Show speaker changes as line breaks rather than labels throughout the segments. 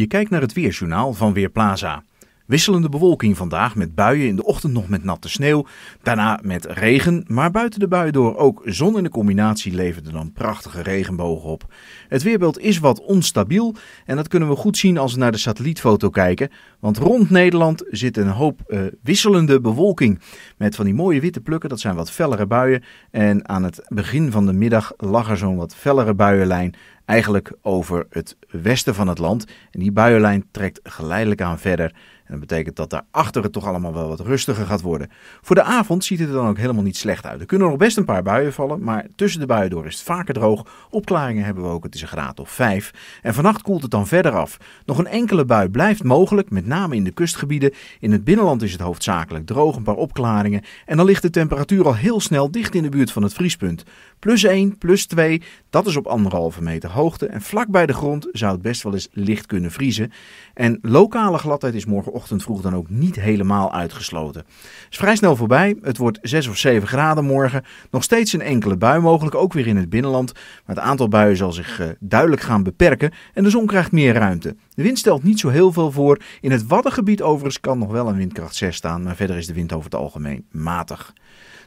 Je kijkt naar het weerjournaal van Weerplaza. Wisselende bewolking vandaag met buien, in de ochtend nog met natte sneeuw, daarna met regen, maar buiten de bui door ook zon in de combinatie leverde dan prachtige regenbogen op. Het weerbeeld is wat onstabiel en dat kunnen we goed zien als we naar de satellietfoto kijken, want rond Nederland zit een hoop eh, wisselende bewolking met van die mooie witte plukken, dat zijn wat fellere buien en aan het begin van de middag lag er zo'n wat fellere buienlijn eigenlijk over het westen van het land. En die buienlijn trekt geleidelijk aan verder. En dat betekent dat daarachter het toch allemaal wel wat rustiger gaat worden. Voor de avond ziet het er dan ook helemaal niet slecht uit. Er kunnen nog best een paar buien vallen, maar tussen de buien door is het vaker droog. Opklaringen hebben we ook, het is een graad of 5. En vannacht koelt het dan verder af. Nog een enkele bui blijft mogelijk, met name in de kustgebieden. In het binnenland is het hoofdzakelijk droog, een paar opklaringen. En dan ligt de temperatuur al heel snel dicht in de buurt van het vriespunt. Plus 1, plus 2, dat is op anderhalve meter hoog en vlak bij de grond zou het best wel eens licht kunnen vriezen. En lokale gladheid is morgenochtend vroeg dan ook niet helemaal uitgesloten. Het is vrij snel voorbij. Het wordt 6 of 7 graden morgen. Nog steeds een enkele bui mogelijk, ook weer in het binnenland. Maar het aantal buien zal zich eh, duidelijk gaan beperken en de zon krijgt meer ruimte. De wind stelt niet zo heel veel voor. In het Waddengebied overigens kan nog wel een windkracht 6 staan, maar verder is de wind over het algemeen matig.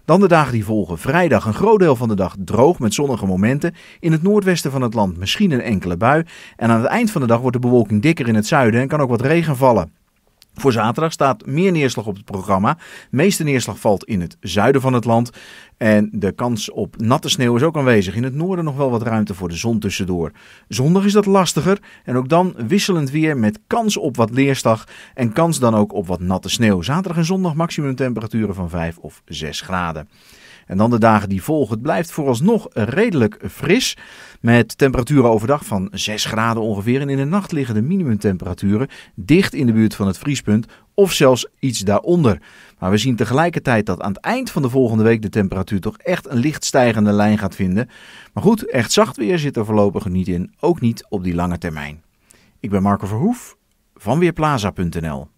Dan de dagen die volgen. Vrijdag een groot deel van de dag droog met zonnige momenten. In het noordwesten van het land misschien een enkele bui. En aan het eind van de dag wordt de bewolking dikker in het zuiden en kan ook wat regen vallen. Voor zaterdag staat meer neerslag op het programma. De meeste neerslag valt in het zuiden van het land. En de kans op natte sneeuw is ook aanwezig. In het noorden nog wel wat ruimte voor de zon tussendoor. Zondag is dat lastiger. En ook dan wisselend weer met kans op wat leerslag. En kans dan ook op wat natte sneeuw. Zaterdag en zondag maximum temperaturen van 5 of 6 graden. En dan de dagen die volgen. Het blijft vooralsnog redelijk fris. Met temperaturen overdag van 6 graden ongeveer. En in de nacht liggen de minimumtemperaturen dicht in de buurt van het vriespunt. Of zelfs iets daaronder. Maar we zien tegelijkertijd dat aan het eind van de volgende week de temperatuur toch echt een licht stijgende lijn gaat vinden. Maar goed, echt zacht weer zit er voorlopig niet in. Ook niet op die lange termijn. Ik ben Marco Verhoef van Weerplaza.nl.